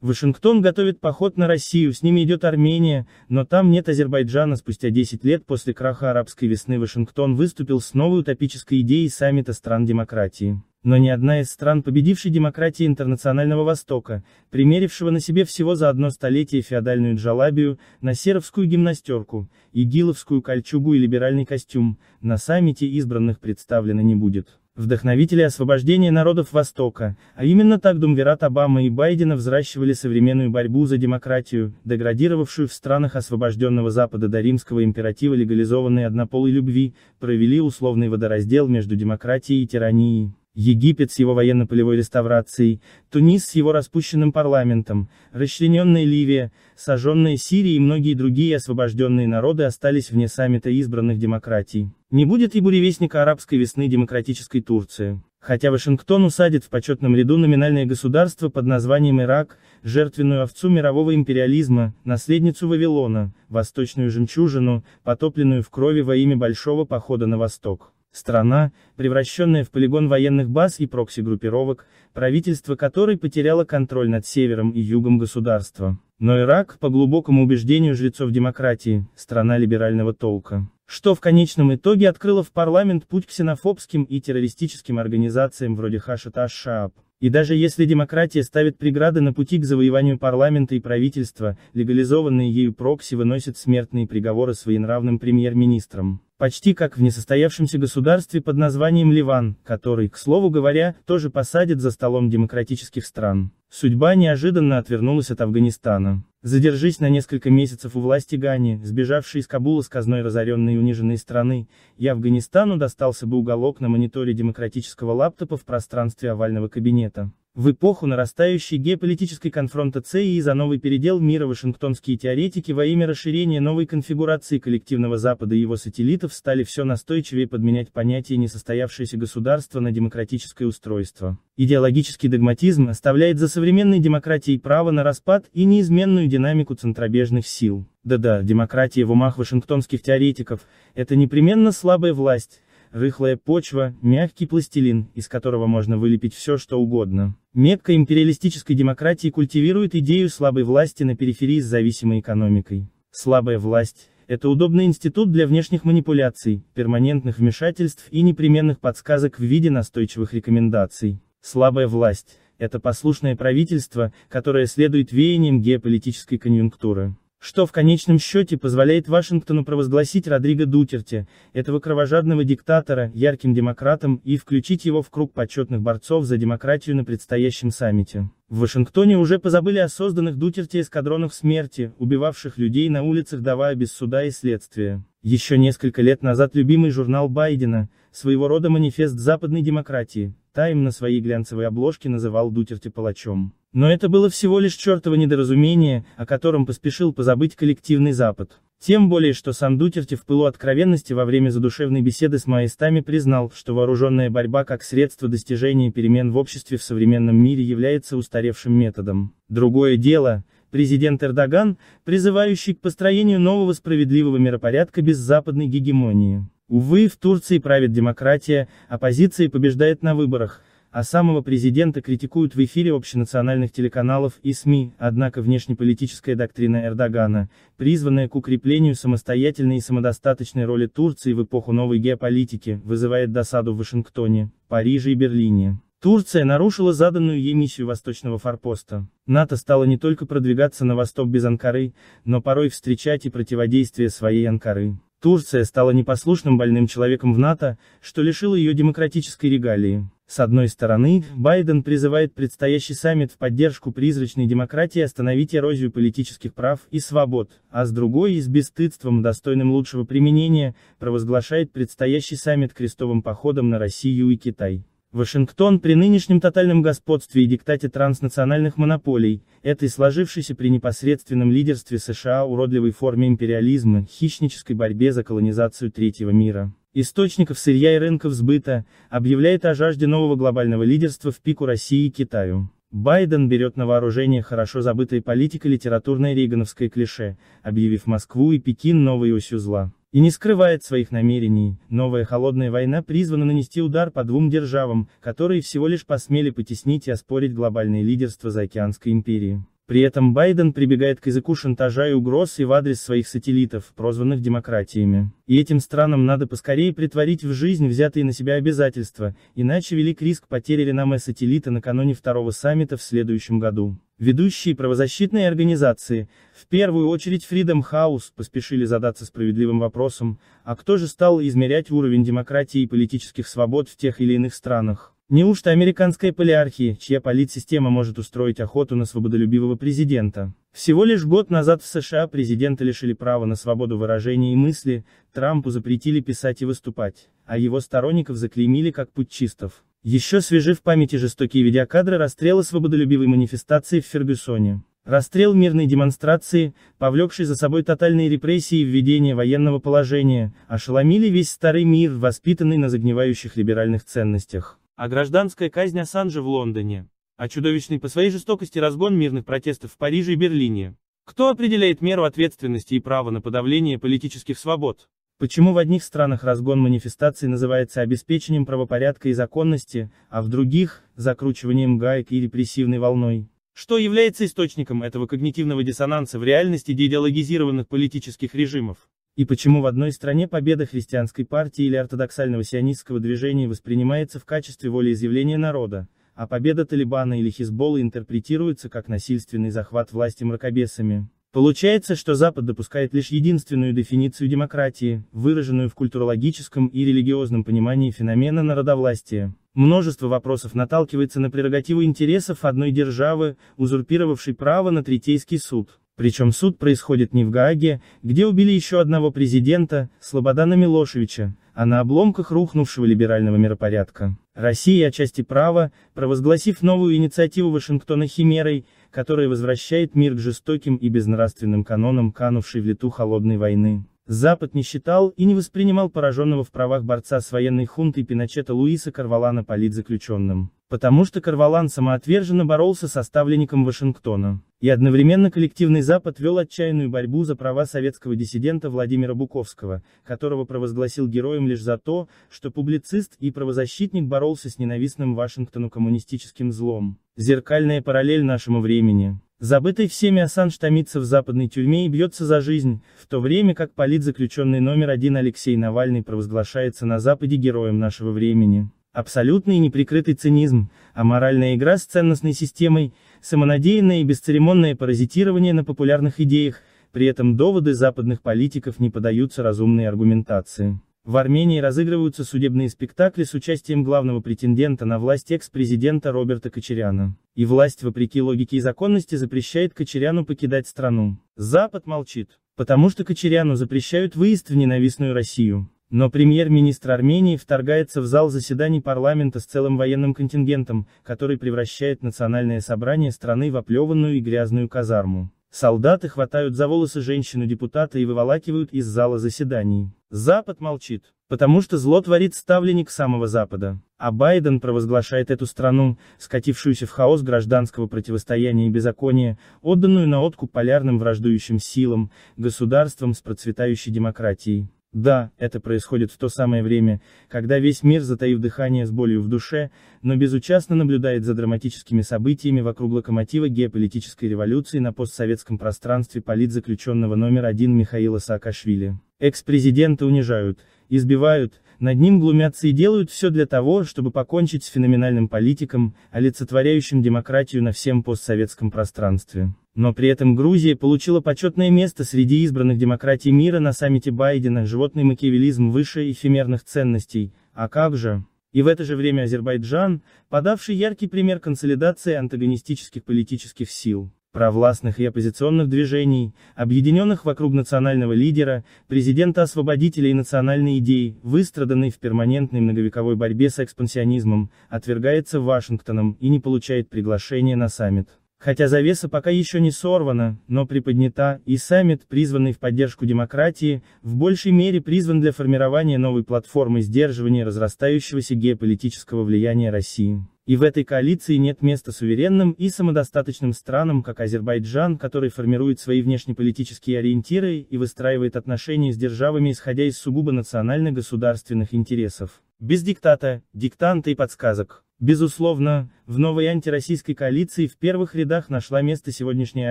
Вашингтон готовит поход на Россию, с ними идет Армения, но там нет Азербайджана. Спустя 10 лет после краха арабской весны Вашингтон выступил с новой утопической идеей саммита стран демократии. Но ни одна из стран, победившей демократии интернационального Востока, примерившего на себе всего за одно столетие феодальную джалабию, на серовскую гимнастерку, игиловскую кольчугу и либеральный костюм, на саммите избранных представлено не будет вдохновители освобождения народов Востока, а именно так Думверат Обама и Байдена взращивали современную борьбу за демократию, деградировавшую в странах освобожденного Запада до римского императива легализованной однополой любви, провели условный водораздел между демократией и тиранией. Египет с его военно-полевой реставрацией, Тунис с его распущенным парламентом, расчлененная Ливия, сожженная Сирия и многие другие освобожденные народы остались вне саммита избранных демократий. Не будет и буревестника арабской весны демократической Турции. Хотя Вашингтон усадит в почетном ряду номинальное государство под названием Ирак, жертвенную овцу мирового империализма, наследницу Вавилона, восточную жемчужину, потопленную в крови во имя большого похода на восток. Страна, превращенная в полигон военных баз и прокси-группировок, правительство которой потеряло контроль над севером и югом государства. Но Ирак, по глубокому убеждению жрецов демократии, страна либерального толка что в конечном итоге открыло в парламент путь ксенофобским и террористическим организациям вроде Хашат Аш-Шааб. И даже если демократия ставит преграды на пути к завоеванию парламента и правительства, легализованные ею прокси выносят смертные приговоры своенравным премьер-министрам почти как в несостоявшемся государстве под названием Ливан, который, к слову говоря, тоже посадят за столом демократических стран. Судьба неожиданно отвернулась от Афганистана. Задержись на несколько месяцев у власти Гани, сбежавший из Кабула с казной разоренной и униженной страны, и Афганистану достался бы уголок на мониторе демократического лаптопа в пространстве овального кабинета. В эпоху нарастающей геополитической конфронтации и за новый передел мира вашингтонские теоретики во имя расширения новой конфигурации коллективного Запада и его сателлитов стали все настойчивее подменять понятие несостоявшееся государство на демократическое устройство. Идеологический догматизм оставляет за современной демократией право на распад и неизменную динамику центробежных сил. Да-да, демократия в умах вашингтонских теоретиков – это непременно слабая власть, рыхлая почва, мягкий пластилин, из которого можно вылепить все, что угодно. Метка империалистической демократии культивирует идею слабой власти на периферии с зависимой экономикой. Слабая власть – это удобный институт для внешних манипуляций, перманентных вмешательств и непременных подсказок в виде настойчивых рекомендаций. Слабая власть – это послушное правительство, которое следует веяниям геополитической конъюнктуры что в конечном счете позволяет Вашингтону провозгласить Родриго Дутерте, этого кровожадного диктатора, ярким демократом, и включить его в круг почетных борцов за демократию на предстоящем саммите. В Вашингтоне уже позабыли о созданных Дутерте эскадронах смерти, убивавших людей на улицах Давая без суда и следствия. Еще несколько лет назад любимый журнал Байдена, своего рода манифест западной демократии, Тайм на своей глянцевой обложке называл Дутерти палачом. Но это было всего лишь чертово недоразумение, о котором поспешил позабыть коллективный Запад. Тем более, что сам Дутерти в пылу откровенности во время задушевной беседы с маистами признал, что вооруженная борьба как средство достижения перемен в обществе в современном мире является устаревшим методом. Другое дело, президент Эрдоган, призывающий к построению нового справедливого миропорядка без западной гегемонии. Увы, в Турции правит демократия, оппозиция побеждает на выборах, а самого президента критикуют в эфире общенациональных телеканалов и СМИ, однако внешнеполитическая доктрина Эрдогана, призванная к укреплению самостоятельной и самодостаточной роли Турции в эпоху новой геополитики, вызывает досаду в Вашингтоне, Париже и Берлине. Турция нарушила заданную ей миссию восточного форпоста. НАТО стало не только продвигаться на восток без Анкары, но порой встречать и противодействие своей Анкары. Турция стала непослушным больным человеком в НАТО, что лишило ее демократической регалии. С одной стороны, Байден призывает предстоящий саммит в поддержку призрачной демократии остановить эрозию политических прав и свобод, а с другой и с бесстыдством, достойным лучшего применения, провозглашает предстоящий саммит крестовым походом на Россию и Китай. Вашингтон при нынешнем тотальном господстве и диктате транснациональных монополий, этой сложившейся при непосредственном лидерстве США уродливой форме империализма, хищнической борьбе за колонизацию третьего мира, источников сырья и рынков сбыта, объявляет о жажде нового глобального лидерства в пику России и Китаю. Байден берет на вооружение хорошо забытые политико-литературное рейгановское клише, объявив Москву и Пекин новой осью зла и не скрывает своих намерений, новая холодная война призвана нанести удар по двум державам, которые всего лишь посмели потеснить и оспорить глобальное лидерство Заокеанской империи. При этом Байден прибегает к языку шантажа и угроз и в адрес своих сателлитов, прозванных демократиями. И этим странам надо поскорее притворить в жизнь взятые на себя обязательства, иначе велик риск потери реноме сателлита накануне второго саммита в следующем году. Ведущие правозащитные организации, в первую очередь Freedom House, поспешили задаться справедливым вопросом, а кто же стал измерять уровень демократии и политических свобод в тех или иных странах? Неужто американская полиархия, чья политсистема может устроить охоту на свободолюбивого президента? Всего лишь год назад в США президента лишили права на свободу выражения и мысли, Трампу запретили писать и выступать, а его сторонников заклеймили как путчистов. Еще свежи в памяти жестокие видеокадры расстрела свободолюбивой манифестации в Фергюсоне. Расстрел мирной демонстрации, повлекший за собой тотальные репрессии и введение военного положения, ошеломили весь старый мир, воспитанный на загнивающих либеральных ценностях. А гражданская казнь Ассанжа в Лондоне. А чудовищный по своей жестокости разгон мирных протестов в Париже и Берлине. Кто определяет меру ответственности и право на подавление политических свобод? Почему в одних странах разгон манифестаций называется обеспечением правопорядка и законности, а в других – закручиванием гаек и репрессивной волной? Что является источником этого когнитивного диссонанса в реальности деидеологизированных политических режимов? И почему в одной стране победа христианской партии или ортодоксального сионистского движения воспринимается в качестве волеизъявления народа, а победа Талибана или хизболы интерпретируется как насильственный захват власти мракобесами? Получается, что Запад допускает лишь единственную дефиницию демократии, выраженную в культурологическом и религиозном понимании феномена народовластия. Множество вопросов наталкивается на прерогативу интересов одной державы, узурпировавшей право на третейский суд. Причем суд происходит не в Гааге, где убили еще одного президента, Слободана Милошевича, а на обломках рухнувшего либерального миропорядка. Россия отчасти права, провозгласив новую инициативу Вашингтона химерой, которая возвращает мир к жестоким и безнравственным канонам, канувшей в лету холодной войны. Запад не считал и не воспринимал пораженного в правах борца с военной хунтой Пиночета Луиса Карвалана политзаключенным. Потому что Карвалан самоотверженно боролся со ставленником Вашингтона. И одновременно коллективный Запад вел отчаянную борьбу за права советского диссидента Владимира Буковского, которого провозгласил героем лишь за то, что публицист и правозащитник боролся с ненавистным Вашингтону коммунистическим злом. Зеркальная параллель нашему времени. Забытый всеми Асанж томится в западной тюрьме и бьется за жизнь, в то время как политзаключенный номер один Алексей Навальный провозглашается на Западе героем нашего времени. Абсолютный неприкрытый цинизм, аморальная игра с ценностной системой, самонадеянное и бесцеремонное паразитирование на популярных идеях, при этом доводы западных политиков не подаются разумной аргументации. В Армении разыгрываются судебные спектакли с участием главного претендента на власть экс-президента Роберта Кочеряна. И власть, вопреки логике и законности, запрещает Кочеряну покидать страну. Запад молчит, потому что Кочеряну запрещают выезд в ненавистную Россию. Но премьер-министр Армении вторгается в зал заседаний парламента с целым военным контингентом, который превращает национальное собрание страны в оплеванную и грязную казарму. Солдаты хватают за волосы женщину-депутата и выволакивают из зала заседаний. Запад молчит, потому что зло творит ставленник самого Запада. А Байден провозглашает эту страну, скатившуюся в хаос гражданского противостояния и беззакония, отданную на откуп полярным враждующим силам, государством с процветающей демократией. Да, это происходит в то самое время, когда весь мир, затаив дыхание с болью в душе, но безучастно наблюдает за драматическими событиями вокруг локомотива геополитической революции на постсоветском пространстве политзаключенного номер один Михаила Саакашвили. Экс-президента унижают, избивают, над ним глумятся и делают все для того, чтобы покончить с феноменальным политиком, олицетворяющим демократию на всем постсоветском пространстве. Но при этом Грузия получила почетное место среди избранных демократий мира на саммите Байдена, животный макиавелизм выше эфемерных ценностей, а как же? И в это же время Азербайджан, подавший яркий пример консолидации антагонистических политических сил, провластных и оппозиционных движений, объединенных вокруг национального лидера, президента-освободителя и национальной идеи, выстраданной в перманентной многовековой борьбе с экспансионизмом, отвергается Вашингтоном и не получает приглашения на саммит. Хотя завеса пока еще не сорвана, но приподнята, и саммит, призванный в поддержку демократии, в большей мере призван для формирования новой платформы сдерживания разрастающегося геополитического влияния России. И в этой коалиции нет места суверенным и самодостаточным странам, как Азербайджан, который формирует свои внешнеполитические ориентиры и выстраивает отношения с державами, исходя из сугубо национально-государственных интересов. Без диктата, диктанта и подсказок. Безусловно, в новой антироссийской коалиции в первых рядах нашла место сегодняшняя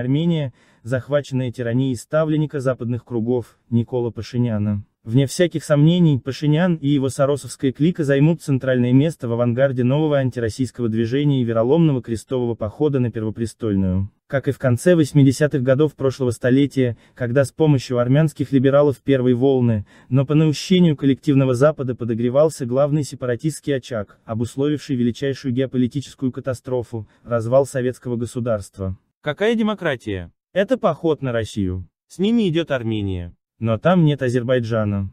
Армения, захваченная тиранией ставленника западных кругов, Никола Пашиняна. Вне всяких сомнений, Пашинян и его соросовская клика займут центральное место в авангарде нового антироссийского движения и вероломного крестового похода на Первопрестольную как и в конце 80-х годов прошлого столетия, когда с помощью армянских либералов первой волны, но по наущению коллективного Запада подогревался главный сепаратистский очаг, обусловивший величайшую геополитическую катастрофу, развал советского государства. Какая демократия? Это поход на Россию. С ними идет Армения. Но там нет Азербайджана.